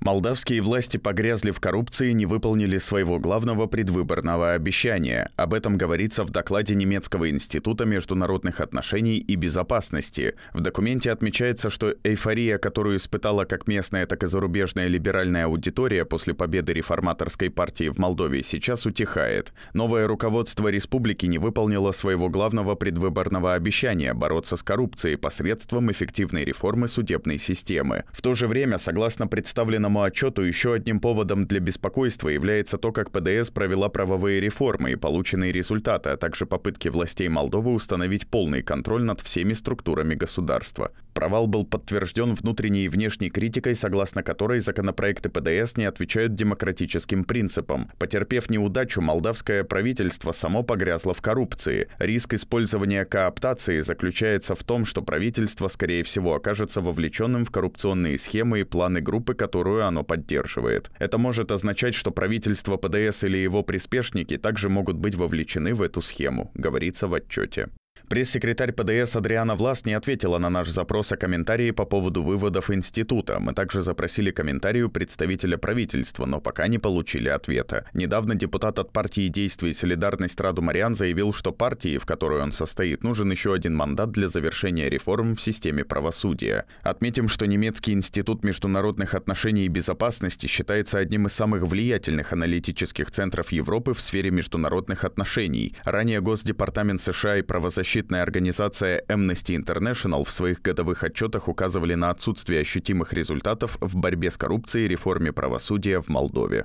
Молдавские власти погрязли в коррупции и не выполнили своего главного предвыборного обещания. Об этом говорится в докладе немецкого института международных отношений и безопасности. В документе отмечается, что эйфория, которую испытала как местная, так и зарубежная либеральная аудитория после победы реформаторской партии в Молдове, сейчас утихает. Новое руководство республики не выполнило своего главного предвыборного обещания – бороться с коррупцией посредством эффективной реформы судебной системы. В то же время, согласно представленным данному отчету еще одним поводом для беспокойства является то, как ПДС провела правовые реформы и полученные результаты, а также попытки властей Молдовы установить полный контроль над всеми структурами государства. Провал был подтвержден внутренней и внешней критикой, согласно которой законопроекты ПДС не отвечают демократическим принципам. Потерпев неудачу, молдавское правительство само погрязло в коррупции. Риск использования кооптации заключается в том, что правительство, скорее всего, окажется вовлеченным в коррупционные схемы и планы группы, которую которую оно поддерживает. Это может означать, что правительство ПДС или его приспешники также могут быть вовлечены в эту схему, говорится в отчете. Пресс-секретарь ПДС Адриана Влас не ответила на наш запрос о комментарии по поводу выводов института. Мы также запросили комментарию представителя правительства, но пока не получили ответа. Недавно депутат от партии «Действий и солидарность» Раду Мариан заявил, что партии, в которой он состоит, нужен еще один мандат для завершения реформ в системе правосудия. Отметим, что немецкий институт международных отношений и безопасности считается одним из самых влиятельных аналитических центров Европы в сфере международных отношений. Ранее Госдепартамент США и правозащитные правозащитная организация Amnesty International в своих годовых отчетах указывали на отсутствие ощутимых результатов в борьбе с коррупцией и реформе правосудия в Молдове.